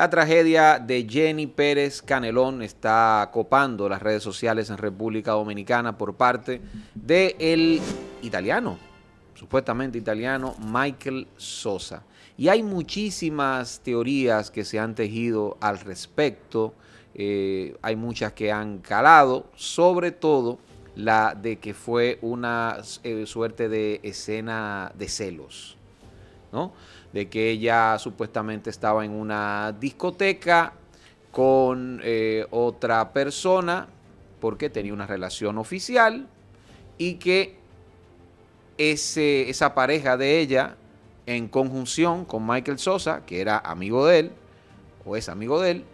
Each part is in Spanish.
La tragedia de Jenny Pérez Canelón está copando las redes sociales en República Dominicana por parte del italiano, supuestamente italiano, Michael Sosa. Y hay muchísimas teorías que se han tejido al respecto, eh, hay muchas que han calado, sobre todo la de que fue una eh, suerte de escena de celos, ¿no? de que ella supuestamente estaba en una discoteca con eh, otra persona porque tenía una relación oficial y que esa pareja de ella, en conjunción con Michael Sosa, que era amigo de él, o es amigo de él,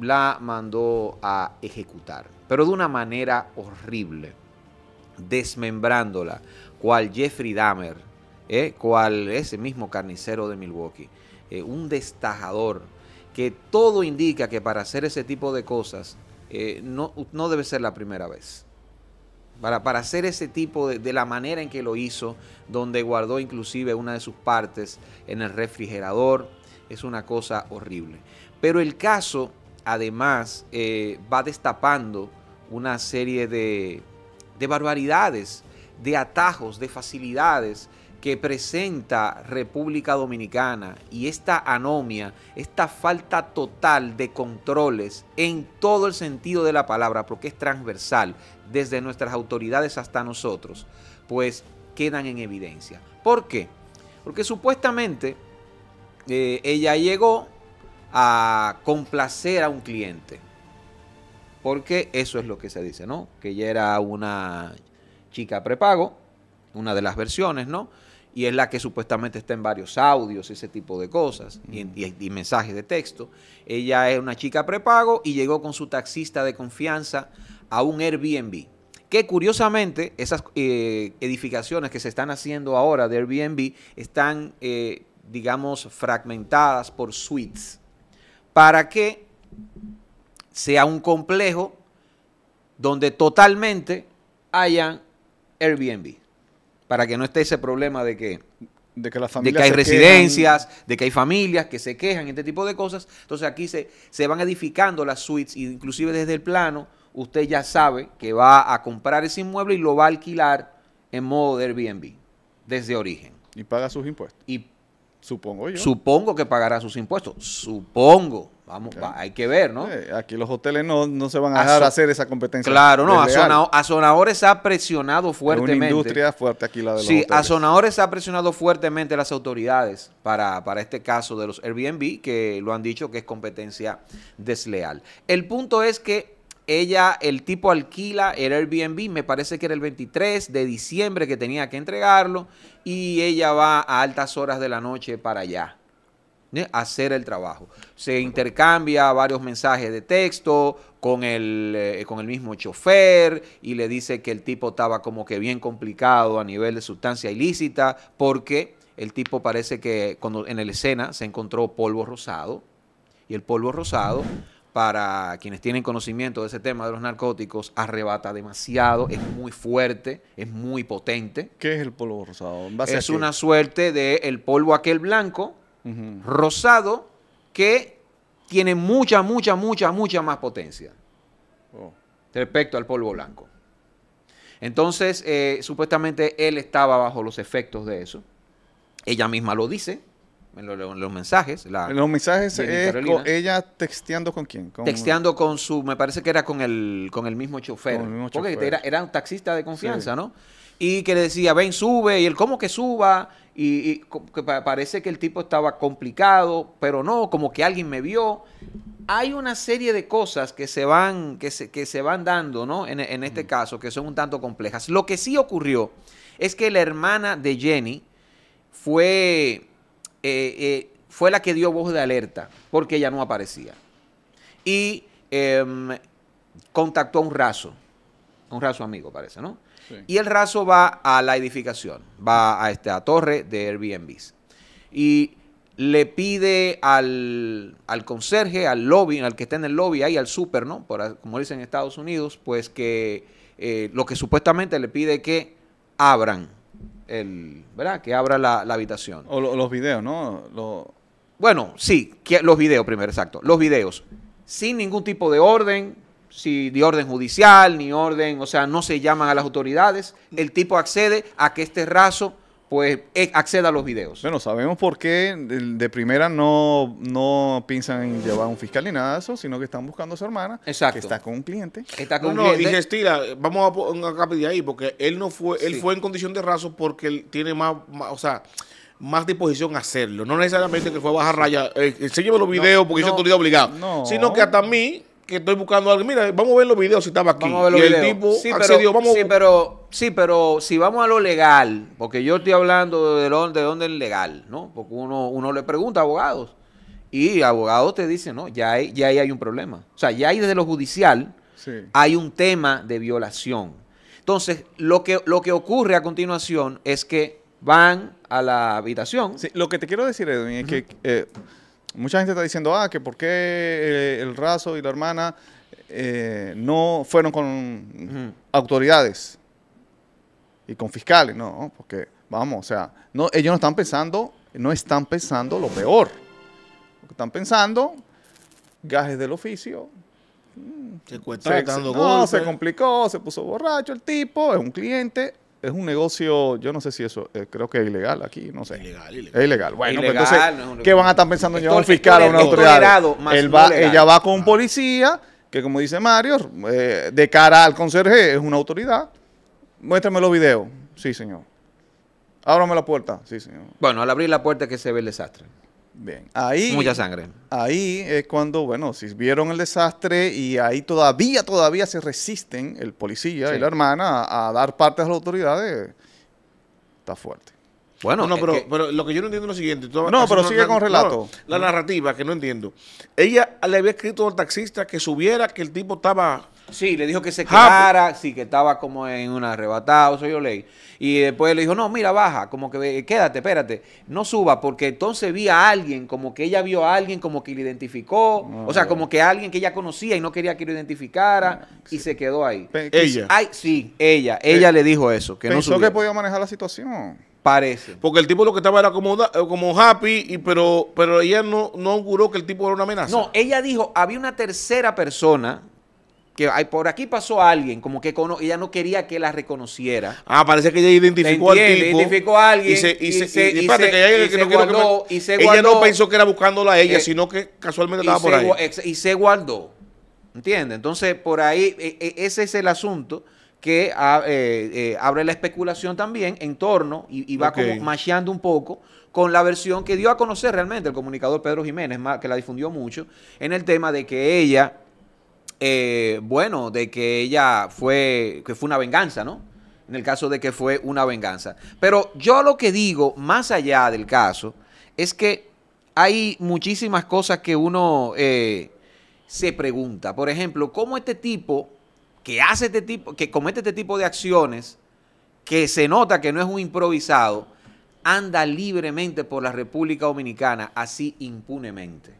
la mandó a ejecutar, pero de una manera horrible, desmembrándola, cual Jeffrey Dahmer ¿eh? cual ese mismo carnicero de Milwaukee, ¿eh? un destajador, que todo indica que para hacer ese tipo de cosas ¿eh? no, debe ser la primera vez. Para, para hacer ese tipo de, la manera en que lo hizo, donde guardó inclusive una de sus partes en el refrigerador, es una cosa horrible. Pero el caso, además, va destapando una serie de, de barbaridades, de atajos, de facilidades que presenta República Dominicana y esta anomia, esta falta total de controles en todo el sentido de la palabra, porque es transversal, desde nuestras autoridades hasta nosotros, pues quedan en evidencia. ¿Por qué? Porque supuestamente eh, ella llegó a complacer a un cliente, porque eso es lo que se dice, ¿no? Que ella era una chica prepago, una de las versiones, ¿no? y es la que supuestamente está en varios audios, ese tipo de cosas, y, mensajes de texto. Ella es una chica prepago y llegó con su taxista de confianza a un Airbnb. Que curiosamente, esas eh, edificaciones que se están haciendo ahora de Airbnb están, eh, digamos, fragmentadas por suites para que sea un complejo donde totalmente hayan Airbnb para que no esté ese problema de que que, hay residencias, de que hay familias que se quejan, este tipo de cosas. Entonces aquí se, se van edificando las suites, inclusive desde el plano, usted ya sabe que va a comprar ese inmueble y lo va a alquilar en modo de Airbnb, desde origen. Y paga sus impuestos. Supongo yo. Supongo que pagará sus impuestos. Supongo. Vamos, hay que ver, ¿no? Eh, aquí los hoteles no, no se van a, dejar hacer esa competencia. Claro, no. A Azonadores ha presionado fuertemente. Es una industria fuerte aquí la de los Sí, a Azonadores ha presionado fuertemente las autoridades para, para este caso de los Airbnb, que lo han dicho que es competencia desleal. El punto es que ella, el tipo alquila el Airbnb, me parece que era el 23 de diciembre que tenía que entregarlo, y ella va a altas horas de la noche para allá a hacer el trabajo. Se intercambia varios mensajes de texto con el, eh, con el mismo chofer y le dice que el tipo estaba como que bien complicado a nivel de sustancia ilícita porque el tipo parece que cuando en la escena se encontró polvo rosado y el polvo rosado para quienes tienen conocimiento de ese tema de los narcóticos, arrebata demasiado, es muy fuerte, es muy potente. ¿Qué es el polvo rosado? Es una suerte del polvo aquel blanco, rosado, que tiene mucha, mucha, mucha, mucha más potencia oh. respecto al polvo blanco. Entonces, eh, supuestamente él estaba bajo los efectos de eso. Ella misma lo dice, en, los mensajes. los mensajes ella texteando con quién. texteando con su, me parece que era con el, con el mismo chofer. porque Era, era, un taxista de confianza, ¿no? Y que le decía, ven, sube, y él, ¿cómo que suba? Y, parece que el tipo estaba complicado, pero no, como que alguien me vio. Hay una serie de cosas que se van, que se, que se van dando, ¿no? En, este caso, que son un tanto complejas. Lo que sí ocurrió es que la hermana de Jenny fue eh, eh, fue la que dio voz de alerta porque ella no aparecía. Y em, contactó a un raso, un raso amigo parece, ¿no? Y el raso va a la edificación, va a esta torre de Airbnb Y le pide al, conserje, al lobby, al que está en el lobby ahí, al super, ¿no? como dicen en Estados Unidos, pues que eh, lo que supuestamente le pide que abran el, ¿verdad? Que abra la, habitación. O los videos, ¿no? Lo... Bueno, sí, que, los videos primero, exacto. Los videos. Sin ningún tipo de orden, si de orden judicial, ni orden, o sea, no se llaman a las autoridades. El tipo accede a que este raso pues eh, acceda a los videos. Bueno, sabemos por qué de, primera no, no piensan en llevar a un fiscal ni nada de eso, sino que están buscando a su hermana, Exacto. que está con un cliente. Está con un cliente. No, y gestila, vamos a, a de ahí, porque él no fue, él fue en condición de raso porque él tiene más, o sea, más disposición a hacerlo. No necesariamente que fue a bajar raya, eh, enséñame los videos porque yo estoy obligado. Sino que hasta mí, que estoy buscando algo. Mira, vamos a ver los videos si estaba aquí. Vamos a ver los y videos. el tipo sí, pero, sí, pero, si vamos a lo legal, porque yo estoy hablando de dónde, dónde es legal, ¿no? Porque uno, le pregunta a abogados. Y abogados te dicen, no, ya ahí hay, un problema. O sea, ya ahí desde lo judicial hay un tema de violación. Entonces, lo que, lo que ocurre a continuación es que van a la habitación. lo que te quiero decir, Edwin, es que mucha gente está diciendo, ah, que por qué eh, el raso y la hermana eh, no fueron con autoridades y con fiscales, no, porque vamos, o sea, no, ellos no están pensando, no están pensando lo peor. están pensando, gajes del oficio. Se, se complicó, se puso borracho el tipo, es un cliente, es un negocio, yo no sé si eso, eh, creo que es ilegal aquí, no sé. Ilegal, ilegal. Es ilegal. Bueno, pues ilegal, entonces, ¿qué van a estar pensando en un fiscal o una autoridad? ella va con ah. policía, que como dice Mario, eh, de cara al conserje es una autoridad. Muéstrame los videos. Sí, señor. Ábrame la puerta. Sí, señor. Bueno, al abrir la puerta que se ve el desastre. Bien, ahí... Mucha sangre. Ahí es cuando, bueno, si vieron el desastre y ahí todavía, todavía se resisten el policía y la hermana a, dar parte a las autoridades, está fuerte. Bueno, pero, lo que yo no entiendo es lo siguiente. no, pero sigue con con relato. la narrativa que no entiendo. Ella le había escrito al taxista que subiera que el tipo estaba Sí, le dijo que se ah, pues. quedara, sí, que estaba como en un arrebatado, eso yo leí. Y después le dijo, no, mira, baja, como que quédate, espérate, no suba, porque entonces vi a alguien, como que ella vio a alguien, como que le identificó, ah, o sea, como que alguien que ella conocía y no quería que lo identificara, ah, y se quedó ahí. ella. Ay, sí, ella, ella le dijo eso, que no que podía manejar la situación. Parece. Porque el tipo lo que estaba era como, eh, como happy, y, pero, pero ella no, no auguró que el tipo era una amenaza. No, ella dijo, había una tercera persona que hay, por aquí pasó alguien, como que ella no quería que la reconociera. Ah, parece que ella identificó al tipo. identificó a alguien. Y se, guardó, Ella no pensó que era buscándola a ella, eh, sino que casualmente estaba por ahí. Y se guardó, ¿entiendes? Entonces, por ahí, e, e, ese es el asunto que ah, eh, eh, abre la especulación también en torno y, va como macheando un poco con la versión que dio a conocer realmente el comunicador Pedro Jiménez, que la difundió mucho, en el tema de que ella eh, bueno, de que ella fue, que fue una venganza, ¿no? En el caso de que fue una venganza. Pero yo lo que digo, más allá del caso, es que hay muchísimas cosas que uno eh, se pregunta. Por ejemplo, ¿cómo este tipo que hace este tipo, que comete este tipo de acciones, que se nota que no es un improvisado, anda libremente por la República Dominicana así impunemente?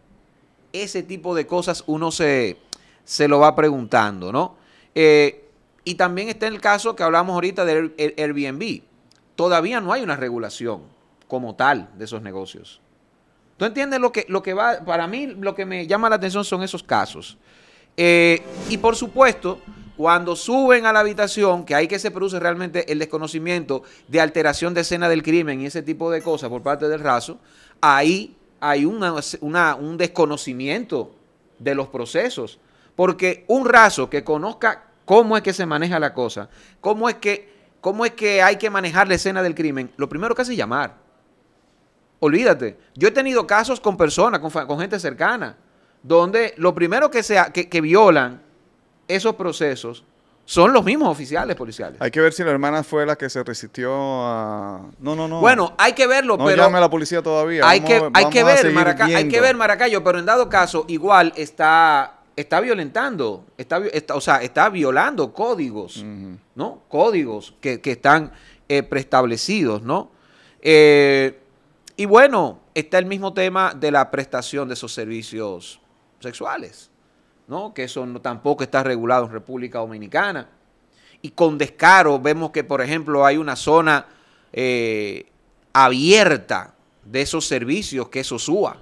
Ese tipo de cosas uno se se lo va preguntando, ¿no? Eh, y también está el caso que hablamos ahorita del Airbnb. Todavía no hay una regulación como tal de esos negocios. ¿Tú entiendes lo que, lo que va? Para mí lo que me llama la atención son esos casos. Eh, y por supuesto, cuando suben a la habitación, que ahí que se produce realmente el desconocimiento de alteración de escena del crimen y ese tipo de cosas por parte del raso, ahí hay un desconocimiento de los procesos. Porque un raso que conozca cómo es que se maneja la cosa, cómo es que, cómo es que hay que manejar la escena del crimen, lo primero que hace es llamar. Olvídate. Yo he tenido casos con personas, con, gente cercana, donde lo primero que, se, que, violan esos procesos son los mismos oficiales policiales. Hay que ver si la hermana fue la que se resistió a... No, no, no. Bueno, hay que verlo, pero... No llame a la policía todavía. Hay, que, hay, que ver, hay que ver Maracayo, pero en dado caso, igual está está violentando, está, o sea, está violando códigos, ¿no? Códigos que, están eh, preestablecidos, ¿no? Eh, y bueno, está el mismo tema de la prestación de esos servicios sexuales, ¿no? Que eso tampoco está regulado en República Dominicana. Y con descaro vemos que, por ejemplo, hay una zona eh, abierta de esos servicios que eso suba.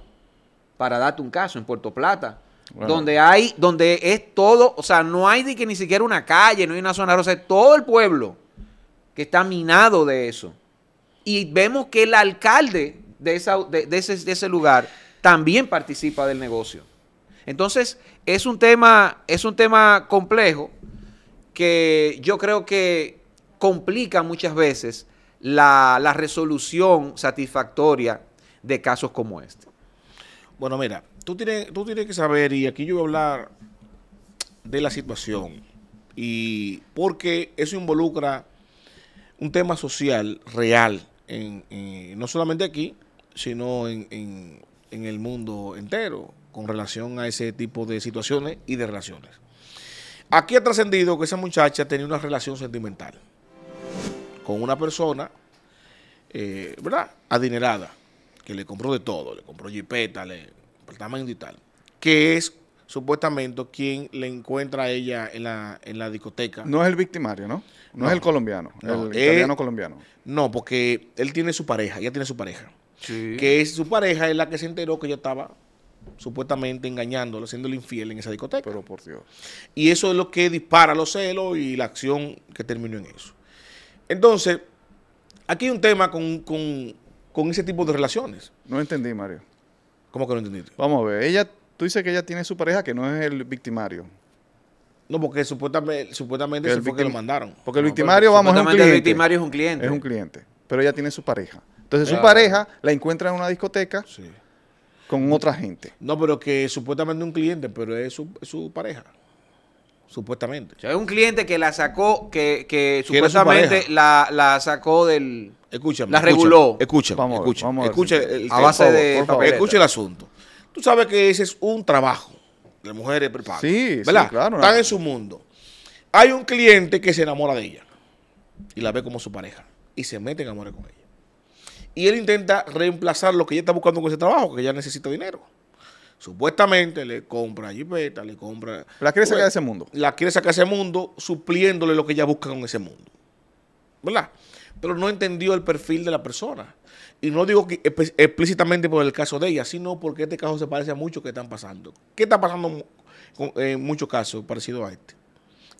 para darte un caso, en Puerto Plata donde hay, donde es todo, o sea, no hay que ni siquiera una calle, no hay una zona rosa, es todo el pueblo que está minado de eso. Y vemos que el alcalde de, esa, ese, lugar también participa del negocio. Entonces, es un tema, es un tema complejo que yo creo que complica muchas veces la, la resolución satisfactoria de casos como este. Bueno, mira, tú tienes, tú tienes que saber, y aquí yo voy a hablar de la situación, y porque eso involucra un tema social real, en, no solamente aquí, sino en, en, el mundo entero, con relación a ese tipo de situaciones y de relaciones. Aquí ha trascendido que esa muchacha tenía una relación sentimental con una persona, eh, ¿verdad? Adinerada, que le compró de todo, le compró jipeta, le que es supuestamente quien le encuentra a ella en la, en la discoteca. No es el victimario, ¿no? No, es el colombiano, el eh, italiano colombiano. No, porque él tiene su pareja, ella tiene su pareja. Que es su pareja es la que se enteró que ella estaba supuestamente engañándolo, haciéndole infiel en esa discoteca. Pero por Dios. Y eso es lo que dispara los celos y la acción que terminó en eso. Entonces, aquí hay un tema con, con, con ese tipo de relaciones. No entendí, Mario. ¿Cómo que no entendiste? Vamos a ver, ella, tú dices que ella tiene su pareja que no es el victimario. No, porque supuestamente, supuestamente el fue que lo mandaron. Porque el victimario, vamos, a un cliente. el victimario es un cliente. Es un cliente, pero ella tiene su pareja. Entonces su pareja la encuentra en una discoteca con otra gente. No, pero que supuestamente es un cliente, pero es su pareja supuestamente. hay un cliente que la sacó, que, supuestamente la, la sacó del... Escúchame. La reguló. Escucha, vamos escucha, el, base escucha el asunto. Tú sabes que ese es un trabajo. Las mujeres preparan. ¿verdad? Están en su mundo. Hay un cliente que se enamora de ella y la ve como su pareja y se mete en amor con ella. Y él intenta reemplazar lo que ella está buscando con ese trabajo, que ella necesita dinero. Supuestamente le compra jipeta, le compra... La quiere sacar de pues, ese mundo. La quiere sacar de ese mundo supliéndole lo que ella busca con ese mundo. ¿Verdad? Pero no entendió el perfil de la persona. Y no digo que explícitamente por el caso de ella, sino porque este caso se parece a muchos que están pasando. ¿Qué está pasando en muchos casos parecido a este?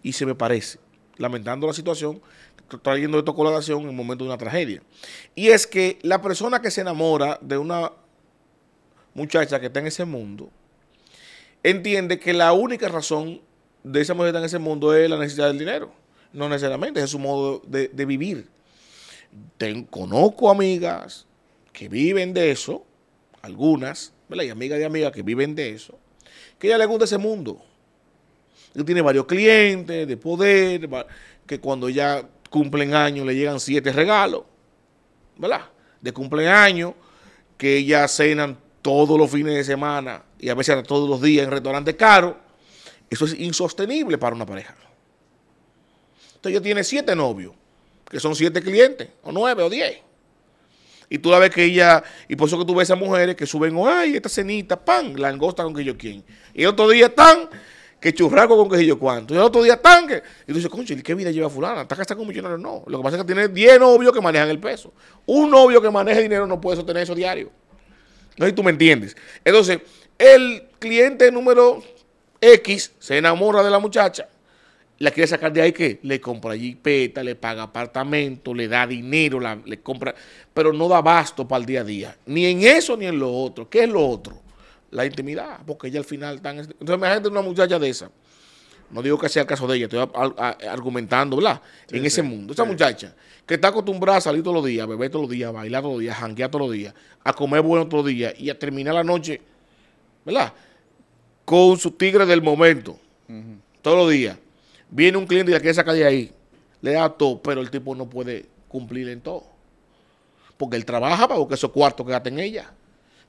Y se me parece, lamentando la situación, trayendo esto a acción en el momento de una tragedia. Y es que la persona que se enamora de una muchacha que está en ese mundo, entiende que la única razón de esa mujer en ese mundo es la necesidad del dinero. No necesariamente, es su modo de, vivir. conozco amigas que viven de eso, algunas, ¿verdad? Y amigas de amigas que viven de eso, que ella le gusta ese mundo. Que tiene varios clientes de poder, que cuando ya cumplen años le llegan siete regalos, ¿verdad? De cumpleaños, que ya cenan todos los fines de semana y a veces todos los días en restaurantes caros, eso es insostenible para una pareja. Entonces ella tiene siete novios, que son siete clientes, o nueve, o diez. Y tú la ves que ella, y por eso que tú ves a mujeres que suben, oh, ay, esta cenita, pan, langosta con que yo quién. Y el otro día están, que churraco con que yo cuánto. Y el otro día están, que... Y tú dices, conche, ¿qué vida lleva fulana? ¿Está casada con millonarios? No. Lo que pasa es que tiene diez novios que manejan el peso. Un novio que maneja dinero no puede sostener eso diario. No tú me entiendes. Entonces, el cliente número X se enamora de la muchacha, la quiere sacar de ahí que le compra jipeta, le paga apartamento, le da dinero, le compra, pero no da basto para el día a día. Ni en eso ni en lo otro. ¿Qué es lo otro? La intimidad, porque ella al final tan... Entonces, imagínate una muchacha de esa no digo que sea el caso de ella, estoy argumentando, ¿verdad? en ese mundo. Esa muchacha que está acostumbrada a salir todos los días, a beber todos los días, a bailar todos los días, a janguear todos los días, a comer bueno todos los días y a terminar la noche, ¿verdad? Con su tigre del momento, todos los días. Viene un cliente y la quiere sacar de ahí, le da todo, pero el tipo no puede cumplir en todo. Porque él trabaja para que esos cuartos que en ella.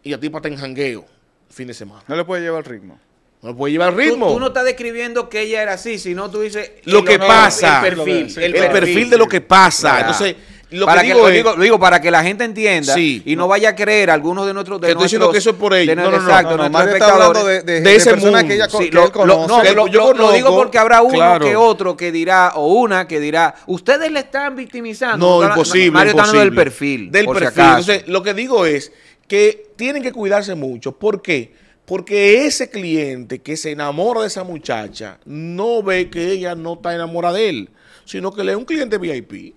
Y a ti está en jangueo fin de semana. No le puede llevar el ritmo. No puede llevar ritmo. Tú, no estás describiendo que ella era así, sino tú dices. Lo que pasa. El perfil, el, perfil, de lo que pasa. Entonces. Lo que, digo, es, lo digo, lo digo, para que la gente entienda y no, vaya a creer algunos de nuestros de que estoy diciendo que eso es por ellos no, no, no, exacto, no, no está hablando de, de, ese persona que ella conoce, no, lo, digo porque habrá uno que otro que dirá o una que dirá ustedes le están victimizando no, imposible Mario está hablando del perfil del perfil entonces lo que digo es que tienen que cuidarse mucho ¿por qué? Porque ese cliente que se enamora de esa muchacha no ve que ella no está enamorada de él, sino que le es un cliente VIP.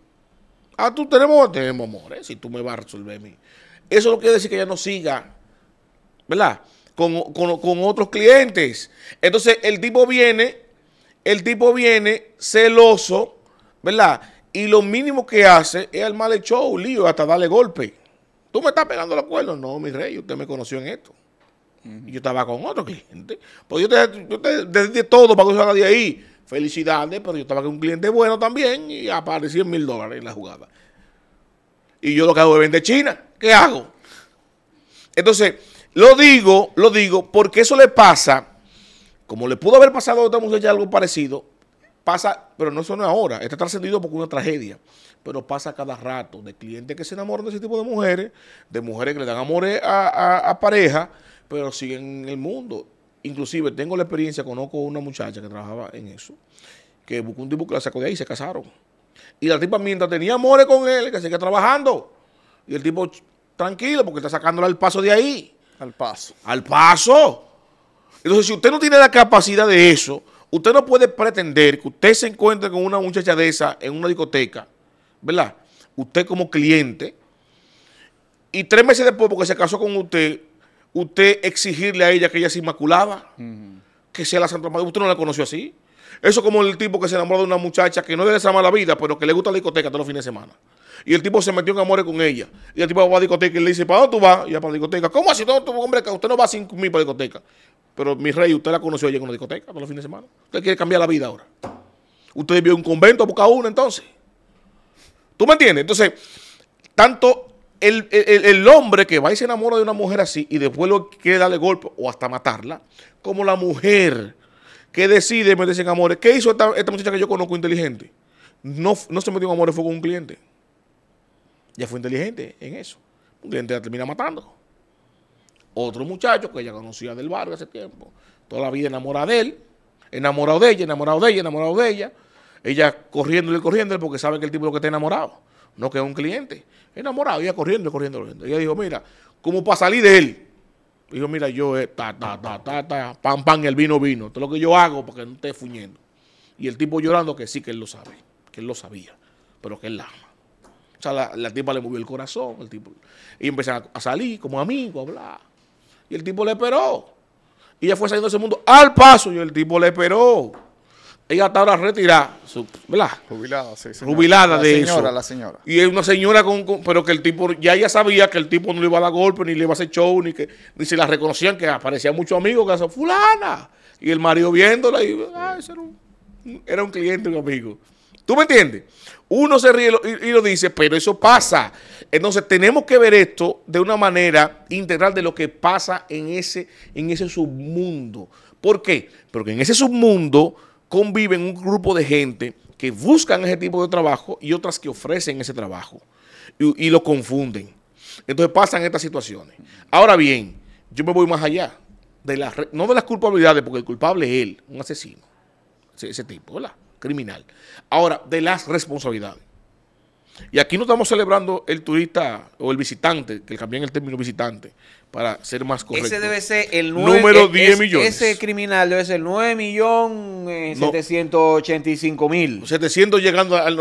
Ah, tú tenemos, tenemos amores, ¿eh? si tú me vas a resolver a mí. Eso no quiere decir que ella no siga, ¿verdad? Con, otros clientes. Entonces, el tipo viene, el tipo viene celoso, ¿verdad? Y lo mínimo que hace es armarle show, lío, hasta darle golpe. ¿Tú me estás pegando el acuerdo? No, mi rey, usted me conoció en esto yo estaba con otro cliente. Pues yo te, yo te desde todo para que yo de ahí. Felicidades, pero yo estaba con un cliente bueno también y apareció mil dólares en la jugada. Y yo lo que hago es vender China. ¿Qué hago? Entonces, lo digo, lo digo, porque eso le pasa, como le pudo haber pasado a otra ...ya algo parecido, pasa, pero no es ahora, está trascendido porque una tragedia, pero pasa cada rato de clientes que se enamoran de ese tipo de mujeres, de mujeres que le dan amor a, a, a pareja, pero siguen en el mundo. Inclusive tengo la experiencia, conozco una muchacha que trabajaba en eso, que buscó un tipo que la sacó de ahí y se casaron. Y la tipa mientras tenía amores con él, que seguía trabajando. Y el tipo tranquilo porque está sacándola al paso de ahí. Al paso. Al paso. Entonces, si usted no tiene la capacidad de eso, usted no puede pretender que usted se encuentre con una muchacha de esa en una discoteca, ¿verdad? Usted como cliente, y tres meses después, porque se casó con usted, usted exigirle a ella que ella sea inmaculada, que sea la Santa Madre. Usted no la conoció así. Eso como el tipo que se enamoró de una muchacha que no debe esa mala vida, pero que le gusta la discoteca todos los fines de semana. Y el tipo se metió en amores con ella. Y el tipo va a la discoteca y le dice, ¿para dónde tú vas? Y va para la discoteca. ¿Cómo así? Todo, hombre, usted no va sin mí para la discoteca. Pero mi rey, usted la conoció ayer en una discoteca todos los fines de semana. Usted quiere cambiar la vida ahora. Usted vio un convento a buscar uno entonces. ¿Tú me entiendes? Entonces, tanto el, hombre que va y se enamora de una mujer así y después lo quiere darle golpe o hasta matarla, como la mujer que decide meterse en amores. ¿Qué hizo esta, muchacha que yo conozco inteligente? No, no se metió en amores, fue con un cliente. Ya fue inteligente en eso. Un cliente la termina matando. Otro muchacho que ella conocía del barrio hace tiempo, toda la vida enamorada de él, enamorado de ella, enamorado de ella, enamorado de ella. Ella corriéndole, corriéndole porque sabe que el tipo lo que está enamorado no que un cliente. Enamorado, iba corriendo, corriendo, corriendo. Ella dijo, mira, como para salir de él. Dijo, mira, yo, eh, ta, ta, ta, ta, ta, pam, pam, el vino, vino. Esto es lo que yo hago para que no esté fuñendo. Y el tipo llorando que sí, que él lo sabe, que él lo sabía, pero que él la ama. O sea, la, la tipa le movió el corazón, el tipo. Y empezaron a, salir como amigos, a hablar. Y el tipo le esperó. Y ella fue saliendo de ese mundo al paso y el tipo le esperó ella está ahora retirada, ¿verdad? Jubilada, sí. Jubilada la de señora, La señora, Y es una señora con, Pero que el tipo. Ya ella sabía que el tipo no le iba a dar golpe, ni le iba a hacer show, ni que. se la reconocían, que aparecía mucho amigo, que era Fulana. Y el marido viéndola y. era un, cliente, un amigo. ¿Tú me entiendes? Uno se ríe y, lo dice, pero eso pasa. Entonces tenemos que ver esto de una manera integral de lo que pasa en ese, en ese submundo. ¿Por qué? Porque en ese submundo conviven un grupo de gente que buscan ese tipo de trabajo y otras que ofrecen ese trabajo y, lo confunden. Entonces pasan estas situaciones. Ahora bien, yo me voy más allá, de no de las culpabilidades, porque el culpable es él, un asesino, ese, tipo, hola Criminal. Ahora, de las responsabilidades. Y aquí no estamos celebrando el turista o el visitante, que cambian el término visitante, para ser más correcto. Ese debe ser el número 10 e- millones. Ese criminal debe ser el 9.785.000 700 llegando al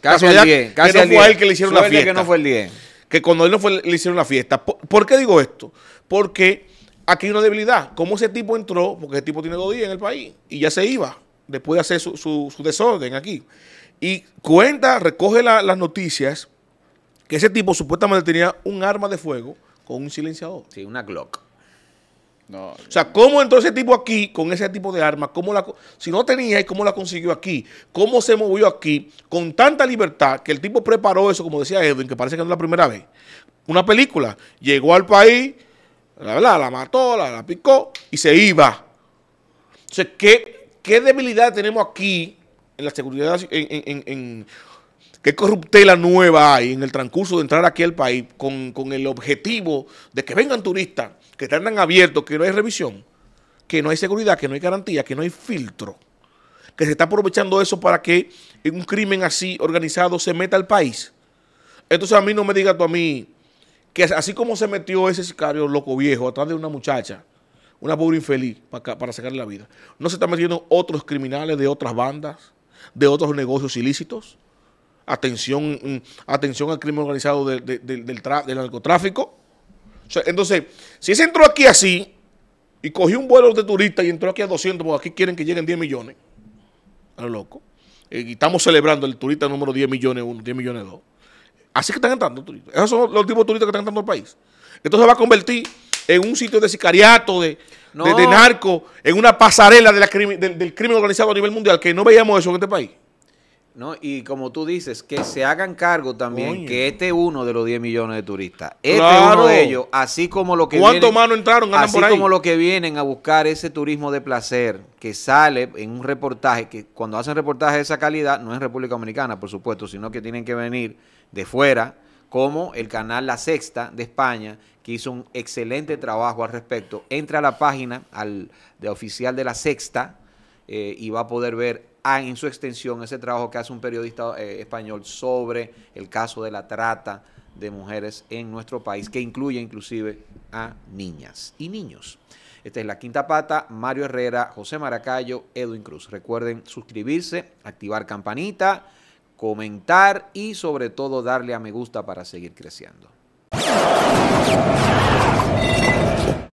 casi al 10. que no fue que le hicieron la fiesta. que el 10. Que cuando él no fue, le hicieron la fiesta. ¿Por, qué digo esto? Porque aquí hay una debilidad. ¿Cómo ese tipo entró? Porque ese tipo tiene dos días en el país y ya se iba después de hacer su desorden aquí. Y cuenta, recoge las noticias, que ese tipo supuestamente tenía un arma de fuego con un silenciador. Sí, una Glock. o sea, ¿cómo entró ese tipo aquí con ese tipo de arma? ¿Cómo la, si no tenía, ¿y cómo la consiguió aquí? ¿Cómo se movió aquí con tanta libertad que el tipo preparó eso, como decía Edwin, que parece que no es la primera vez? Una película. Llegó al país, la la mató, la, picó y se iba. Entonces ¿qué, ¿qué debilidad tenemos aquí en la seguridad, en, en, en qué corruptela nueva hay en el transcurso de entrar aquí al país con, el objetivo de que vengan turistas, que estén abiertos, que no hay revisión, que no hay seguridad, que no hay garantía, que no hay filtro, que se está aprovechando eso para que un crimen así organizado se meta al país. Entonces a mí no me digas tú a mí que así como se metió ese sicario loco viejo atrás de una muchacha, una pobre infeliz para, para sacarle la vida, no se están metiendo otros criminales de otras bandas de otros negocios ilícitos, atención, mm, atención al crimen organizado del, del, narcotráfico. entonces, si ese entró aquí así y cogió un vuelo de turista y entró aquí a 200, porque aquí quieren que lleguen 10 millones, a lo loco, eh, y estamos celebrando el turista número 10 millones 1, 10 millones 2. Así que están entrando turistas. Esos son los tipos turistas que están entrando al país. Entonces va a convertir en un sitio de sicariato, de, de, narco en una pasarela de del, crimen organizado a nivel mundial, que no veíamos eso en este país. No, y como tú dices, que se hagan cargo también que este uno de los 10 millones de turistas, este uno de ellos, así como lo que vienen, mano entraron, así como los que vienen a buscar ese turismo de placer que sale en un reportaje, que cuando hacen reportajes de esa calidad, no es República Dominicana, por supuesto, sino que tienen que venir de fuera, como el canal La Sexta de España, que hizo un excelente trabajo al respecto. Entra a la página al, de oficial de La Sexta eh, y va a poder ver ah, en su extensión ese trabajo que hace un periodista eh, español sobre el caso de la trata de mujeres en nuestro país, que incluye inclusive a niñas y niños. Esta es La Quinta Pata, Mario Herrera, José Maracayo, Edwin Cruz. Recuerden suscribirse, activar campanita comentar y sobre todo darle a me gusta para seguir creciendo.